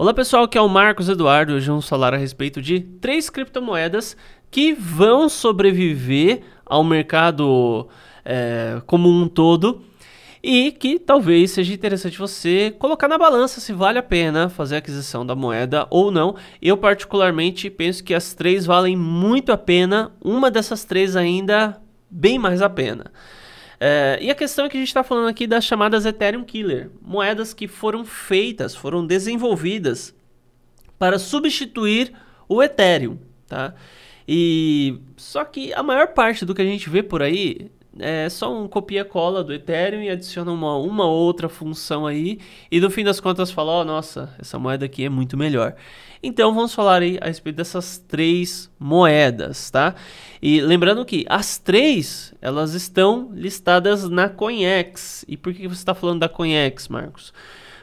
Olá pessoal, aqui é o Marcos Eduardo. Hoje vamos falar a respeito de três criptomoedas que vão sobreviver ao mercado é, como um todo e que talvez seja interessante você colocar na balança se vale a pena fazer a aquisição da moeda ou não. Eu particularmente penso que as três valem muito a pena, uma dessas três ainda bem mais a pena. É, e a questão é que a gente está falando aqui das chamadas Ethereum Killer, moedas que foram feitas, foram desenvolvidas para substituir o Ethereum, tá? E só que a maior parte do que a gente vê por aí é só um copia-cola do Ethereum e adiciona uma, uma outra função aí. E no fim das contas fala, ó, oh, nossa, essa moeda aqui é muito melhor. Então vamos falar aí a respeito dessas três moedas, tá? E lembrando que as três, elas estão listadas na CoinEx. E por que você está falando da CoinEx, Marcos?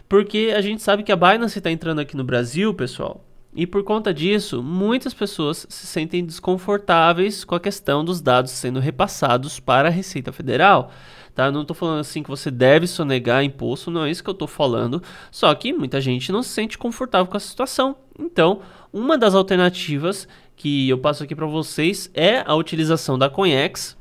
Porque a gente sabe que a Binance está entrando aqui no Brasil, pessoal. E por conta disso, muitas pessoas se sentem desconfortáveis com a questão dos dados sendo repassados para a Receita Federal. Tá? Não estou falando assim que você deve sonegar imposto, não é isso que eu estou falando. Só que muita gente não se sente confortável com a situação. Então, uma das alternativas que eu passo aqui para vocês é a utilização da Conex.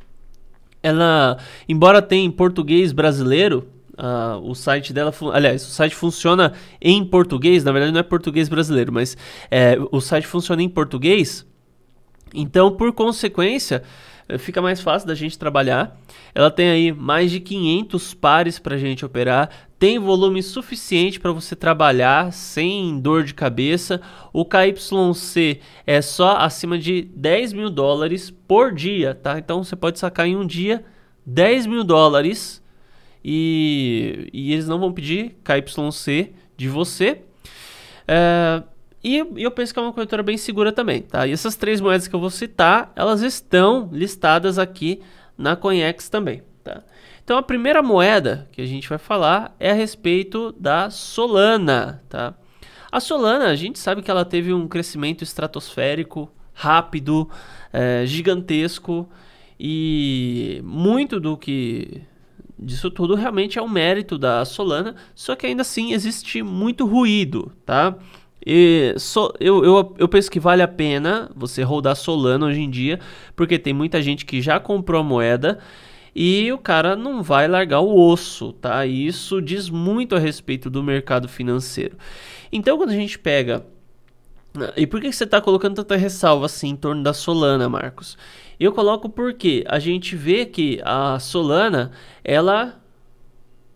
Ela, embora tenha em português brasileiro, Uh, o site dela, aliás, o site funciona em português, na verdade não é português brasileiro, mas é, o site funciona em português, então por consequência eh, fica mais fácil da gente trabalhar. Ela tem aí mais de 500 pares para a gente operar, tem volume suficiente para você trabalhar sem dor de cabeça. O KYC é só acima de 10 mil dólares por dia, tá? Então você pode sacar em um dia 10 mil dólares e, e eles não vão pedir KYC de você. É, e, eu penso que é uma corretora bem segura também, tá? E essas três moedas que eu vou citar, elas estão listadas aqui na CoinEx também, tá? Então a primeira moeda que a gente vai falar é a respeito da Solana, tá? A Solana, a gente sabe que ela teve um crescimento estratosférico, rápido, é, gigantesco e muito do que disso tudo realmente é um mérito da Solana, só que ainda assim existe muito ruído, tá? E so, eu, eu, eu penso que vale a pena você rodar Solana hoje em dia, porque tem muita gente que já comprou a moeda e o cara não vai largar o osso, tá? E isso diz muito a respeito do mercado financeiro. Então, quando a gente pega e por que você está colocando tanta ressalva assim em torno da Solana, Marcos? Eu coloco porque a gente vê que a Solana, ela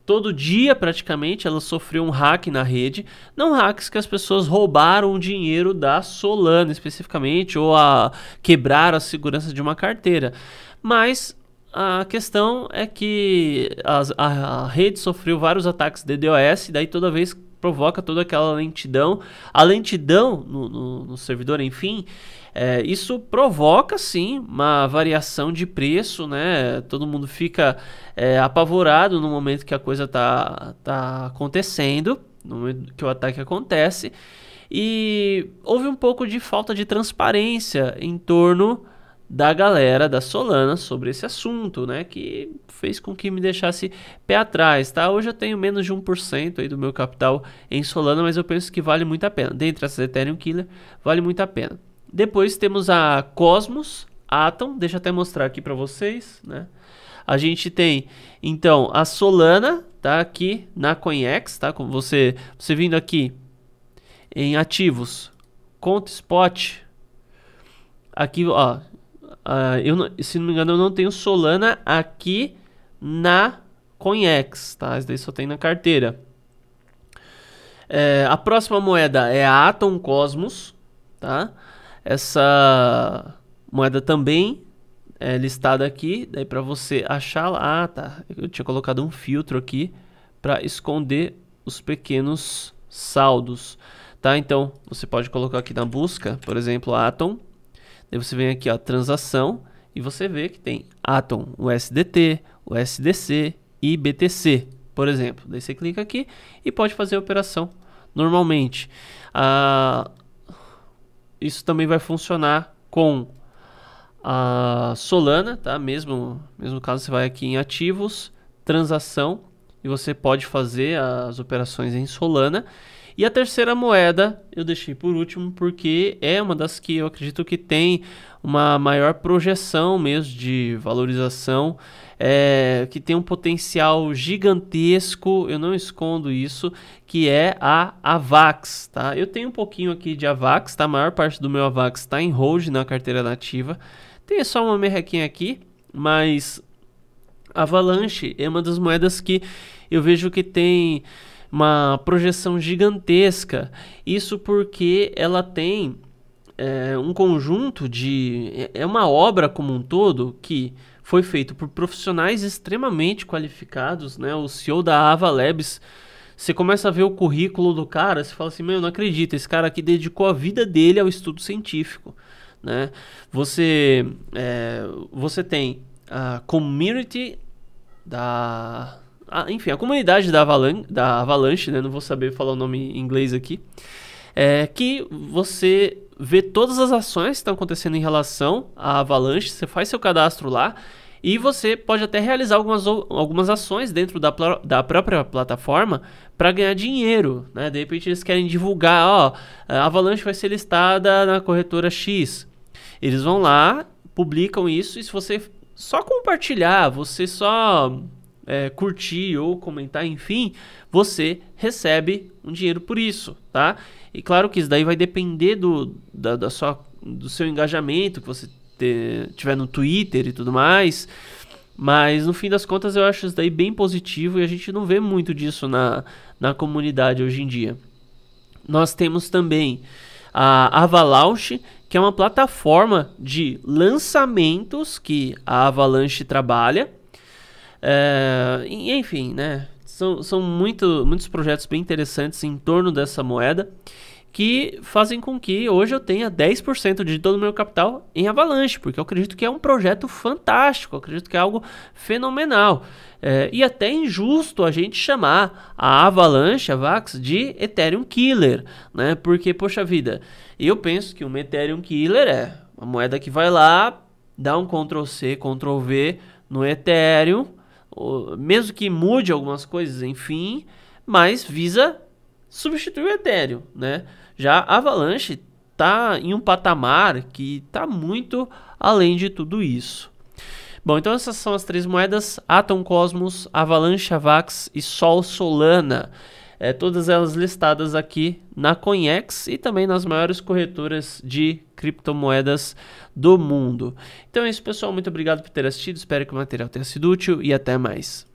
todo dia praticamente ela sofreu um hack na rede, não hacks que as pessoas roubaram o dinheiro da Solana especificamente ou a quebraram a segurança de uma carteira, mas a questão é que as, a, a, rede sofreu vários ataques de DDoS, daí toda vez provoca toda aquela lentidão. A lentidão no, no, no servidor, enfim, é, isso provoca sim uma variação de preço, né? Todo mundo fica é, apavorado no momento que a coisa tá, tá acontecendo, no momento que o ataque acontece. E houve um pouco de falta de transparência em torno da galera da Solana sobre esse assunto, né? Que fez com que me deixasse pé atrás, tá? Hoje eu tenho menos de 1% aí do meu capital em Solana, mas eu penso que vale muito a pena. Dentre essas Ethereum Killer, vale muito a pena. Depois temos a Cosmos, Atom, deixa eu até mostrar aqui para vocês, né? A gente tem, então, a Solana, tá? Aqui na CoinEx, tá? Como você, você vindo aqui em ativos, conta spot, aqui, ó, Uh, eu, não, se não me engano, eu não tenho Solana aqui na CoinEx, tá? Isso daí só tem na carteira. É, a próxima moeda é a Atom Cosmos, tá? Essa moeda também é listada aqui, daí para você achar lá, ah, tá? Eu tinha colocado um filtro aqui para esconder os pequenos saldos, tá? Então, você pode colocar aqui na busca, por exemplo, Atom Daí você vem aqui, ó, transação, e você vê que tem Atom, USDT, USDC e BTC, por exemplo. Daí você clica aqui e pode fazer a operação normalmente. Ah, isso também vai funcionar com a Solana, tá? Mesmo, mesmo caso, você vai aqui em ativos, transação, e você pode fazer as operações em Solana. E a terceira moeda eu deixei por último porque é uma das que eu acredito que tem uma maior projeção mesmo de valorização, é, que tem um potencial gigantesco, eu não escondo isso, que é a AVAX, tá? Eu tenho um pouquinho aqui de AVAX, tá? A maior parte do meu AVAX está em hold na carteira nativa. Tem só uma merrequinha aqui, mas Avalanche é uma das moedas que eu vejo que tem uma projeção gigantesca. Isso porque ela tem é, um conjunto de. É uma obra como um todo que foi feito por profissionais extremamente qualificados, né? O CEO da Ava Labs. Você começa a ver o currículo do cara, você fala assim: meu, não acredita, esse cara aqui dedicou a vida dele ao estudo científico. Né? Você, é, você tem a community da a, ah, enfim, a comunidade da, Avalan da Avalanche, né? Não vou saber falar o nome em inglês aqui. É que você vê todas as ações que estão acontecendo em relação à Avalanche, você faz seu cadastro lá e você pode até realizar algumas, algumas ações dentro da, da própria plataforma para ganhar dinheiro. Né? De repente eles querem divulgar, ó, a Avalanche vai ser listada na corretora X. Eles vão lá, publicam isso e se você só compartilhar, você só é, curtir ou comentar, enfim, você recebe um dinheiro por isso, tá? E claro que isso daí vai depender do, da, da sua, do seu engajamento que você tiver no Twitter e tudo mais. Mas no fim das contas eu acho isso daí bem positivo e a gente não vê muito disso na, na comunidade hoje em dia. Nós temos também a Avalanche, que é uma plataforma de lançamentos que a Avalanche trabalha é, enfim, né? São, são muito, muitos projetos bem interessantes em torno dessa moeda que fazem com que hoje eu tenha 10% de todo o meu capital em Avalanche, porque eu acredito que é um projeto fantástico, eu acredito que é algo fenomenal. É, e até injusto a gente chamar a Avalanche, a Vax, de Ethereum Killer, né? Porque, poxa vida, eu penso que uma Ethereum Killer é uma moeda que vai lá, dá um Ctrl-C, Ctrl-V no Ethereum, mesmo que mude algumas coisas, enfim, mas visa substituir o Ethereum, né? Já a Avalanche está em um patamar que está muito além de tudo isso. Bom, então essas são as três moedas: Atom Cosmos, Avalanche Avax e Sol Solana. É, todas elas listadas aqui na Coinex e também nas maiores corretoras de criptomoedas do mundo. Então é isso, pessoal. Muito obrigado por ter assistido. Espero que o material tenha sido útil e até mais.